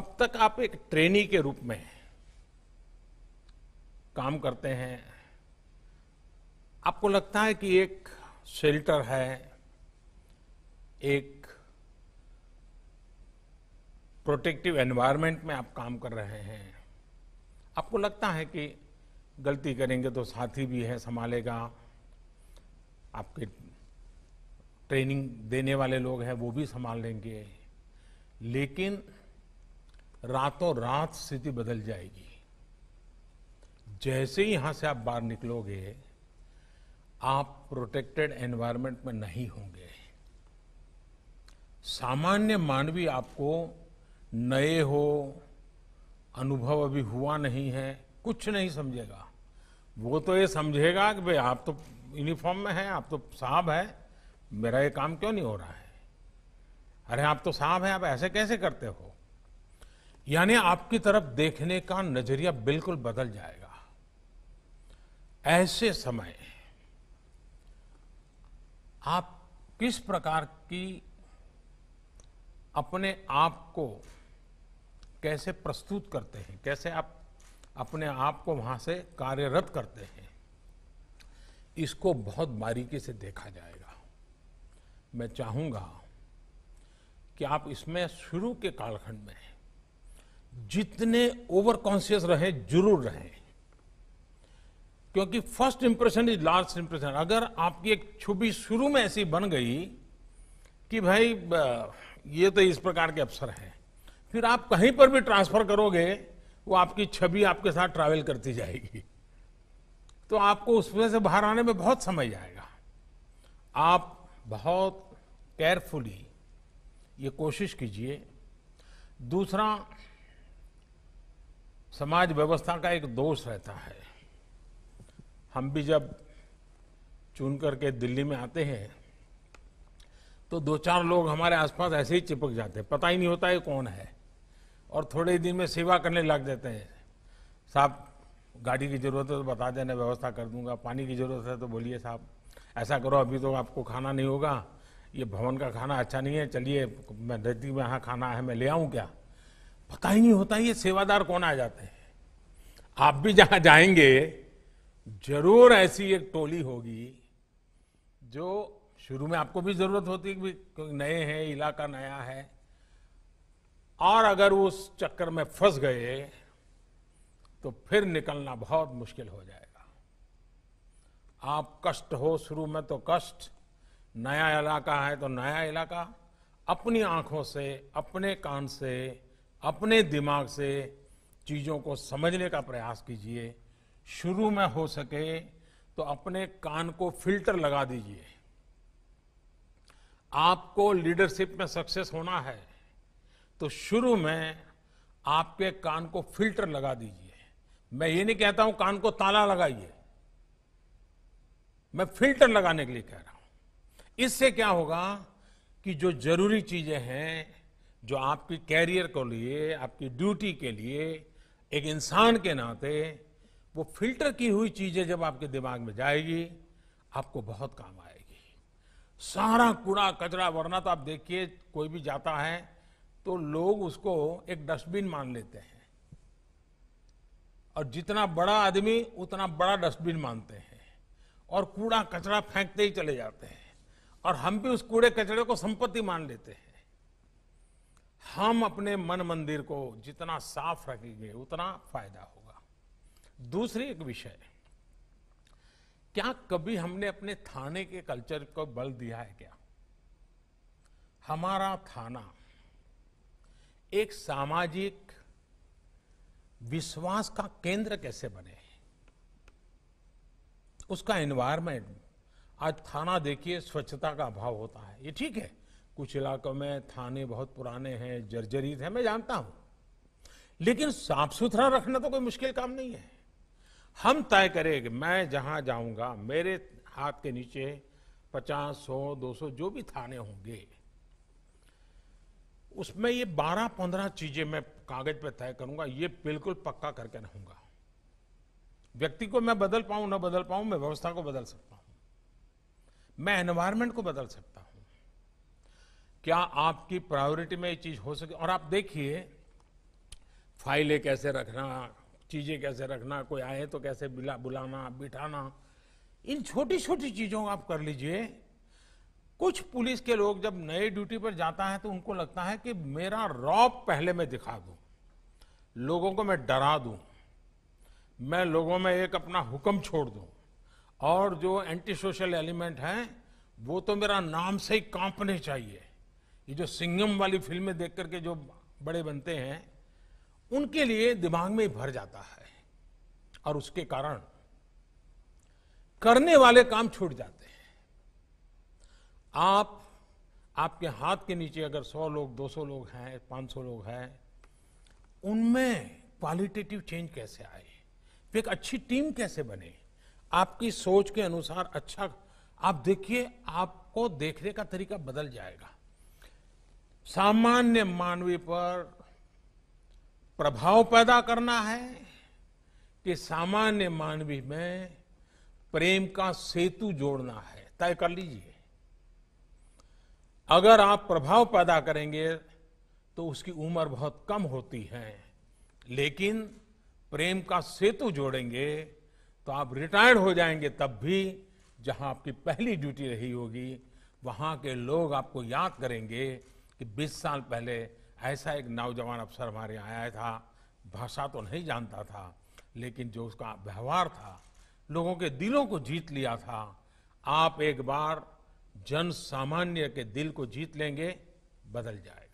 अब तक आप एक ट्रेनी के रूप में काम करते हैं आपको लगता है कि एक शेल्टर है एक प्रोटेक्टिव एनवायरनमेंट में आप काम कर रहे हैं आपको लगता है कि गलती करेंगे तो साथी भी है संभालेगा आपके ट्रेनिंग देने वाले लोग हैं वो भी संभाल लेंगे लेकिन रातों रात स्थिति बदल जाएगी जैसे ही यहां से आप बाहर निकलोगे आप प्रोटेक्टेड एनवायरनमेंट में नहीं होंगे सामान्य मानवीय आपको नए हो अनुभव अभी हुआ नहीं है कुछ नहीं समझेगा वो तो ये समझेगा कि भाई आप तो यूनिफॉर्म में हैं आप तो साहब है मेरा ये काम क्यों नहीं हो रहा है अरे आप तो साहब हैं आप ऐसे कैसे करते हो यानी आपकी तरफ देखने का नजरिया बिल्कुल बदल जाएगा ऐसे समय आप किस प्रकार की अपने आप को कैसे प्रस्तुत करते हैं कैसे आप अपने आप को वहां से कार्यरत करते हैं इसको बहुत बारीकी से देखा जाएगा मैं चाहूंगा कि आप इसमें शुरू के कालखंड में जितने ओवर कॉन्शियस रहे जरूर रहे क्योंकि first impression is last impression अगर आपकी एक छुपी शुरू में ऐसी बन गई कि भाई ये तो इस प्रकार के अफसर हैं फिर आप कहीं पर भी ट्रांसफर करोगे वो आपकी छवि आपके साथ ट्रैवल करती जाएगी तो आपको उसमें से बाहर आने में बहुत समय जाएगा आप बहुत केयरफुली ये कोशिश कीजिए दूसरा समाज व्यवस्था का एक दोष रहता है हम भी जब चुन करके दिल्ली में आते हैं तो दो चार लोग हमारे आसपास ऐसे ही चिपक जाते हैं पता ही नहीं होता है कौन है और थोड़े दिन में सेवा करने लग जाते हैं साहब गाड़ी की ज़रूरत है तो बता देना व्यवस्था कर दूंगा पानी की ज़रूरत है तो बोलिए साहब ऐसा करो अभी तो आपको खाना नहीं होगा ये भवन का खाना अच्छा नहीं है चलिए मैं रहती में यहाँ खाना है मैं ले आऊँ क्या पता ही नहीं होता ये सेवादार कौन आ जाते हैं आप भी जहां जाएंगे जरूर ऐसी एक टोली होगी जो शुरू में आपको भी जरूरत होती है क्योंकि नए हैं इलाका नया है और अगर उस चक्कर में फंस गए तो फिर निकलना बहुत मुश्किल हो जाएगा आप कष्ट हो शुरू में तो कष्ट नया इलाका है तो नया इलाका अपनी आंखों से अपने कान से अपने दिमाग से चीज़ों को समझने का प्रयास कीजिए शुरू में हो सके तो अपने कान को फिल्टर लगा दीजिए आपको लीडरशिप में सक्सेस होना है तो शुरू में आपके कान को फिल्टर लगा दीजिए मैं ये नहीं कहता हूं कान को ताला लगाइए मैं फिल्टर लगाने के लिए कह रहा हूं इससे क्या होगा कि जो जरूरी चीजें हैं जो आपकी कैरियर को लिए आपकी ड्यूटी के लिए एक इंसान के नाते वो फिल्टर की हुई चीजें जब आपके दिमाग में जाएगी आपको बहुत काम आएगी सारा कूड़ा कचरा वरना तो आप देखिए कोई भी जाता है तो लोग उसको एक डस्टबिन मान लेते हैं और जितना बड़ा आदमी उतना बड़ा डस्टबिन मानते हैं और कूड़ा कचरा फेंकते ही चले जाते हैं और हम भी उस कूड़े कचरे को संपत्ति मान लेते हैं हम अपने मन मंदिर को जितना साफ रखेंगे उतना फायदा होगा दूसरी एक विषय क्या कभी हमने अपने थाने के कल्चर को बल दिया है क्या हमारा थाना एक सामाजिक विश्वास का केंद्र कैसे बने उसका एनवायरमेंट आज थाना देखिए स्वच्छता का अभाव होता है ये ठीक है कुछ इलाकों में थाने बहुत पुराने हैं जर्जरित हैं मैं जानता हूं लेकिन साफ सुथरा रखना तो कोई मुश्किल काम नहीं है हम तय करें कि मैं जहां जाऊंगा मेरे हाथ के नीचे पचास सौ दो सौ जो भी थाने होंगे उसमें ये बारह पंद्रह चीजें मैं कागज पर तय करूंगा ये बिल्कुल पक्का करके रहूंगा व्यक्ति को मैं बदल पाऊं ना बदल पाऊं मैं व्यवस्था को बदल सकता हूं मैं एनवायरमेंट को बदल सकता हूं क्या आपकी प्रायोरिटी में ये चीज हो सके और आप देखिए फाइलें कैसे रखना चीजें कैसे रखना कोई आए तो कैसे बुला बुलाना बिठाना इन छोटी छोटी चीजों आप कर लीजिए कुछ पुलिस के लोग जब नए ड्यूटी पर जाता है तो उनको लगता है कि मेरा रॉब पहले मैं दिखा दूं लोगों को मैं डरा दूं मैं लोगों में एक अपना हुक्म छोड़ दूं और जो एंटी सोशल एलिमेंट है वो तो मेरा नाम से ही कांपने चाहिए ये जो सिंगम वाली फिल्में देख करके जो बड़े बनते हैं उनके लिए दिमाग में भर जाता है और उसके कारण करने वाले काम छूट जाते हैं आप आपके हाथ के नीचे अगर 100 लोग 200 लोग हैं 500 लोग हैं उनमें क्वालिटेटिव चेंज कैसे आए एक अच्छी टीम कैसे बने आपकी सोच के अनुसार अच्छा आप देखिए आपको देखने का तरीका बदल जाएगा सामान्य मानवी पर प्रभाव पैदा करना है कि सामान्य मानवी में प्रेम का सेतु जोड़ना है तय कर लीजिए अगर आप प्रभाव पैदा करेंगे तो उसकी उम्र बहुत कम होती है लेकिन प्रेम का सेतु जोड़ेंगे तो आप रिटायर्ड हो जाएंगे तब भी जहां आपकी पहली ड्यूटी रही होगी वहां के लोग आपको याद करेंगे कि 20 साल पहले ऐसा एक नौजवान अफसर हमारे यहाँ आया था भाषा तो नहीं जानता था लेकिन जो उसका व्यवहार था लोगों के दिलों को जीत लिया था आप एक बार जन सामान्य के दिल को जीत लेंगे बदल जाएगा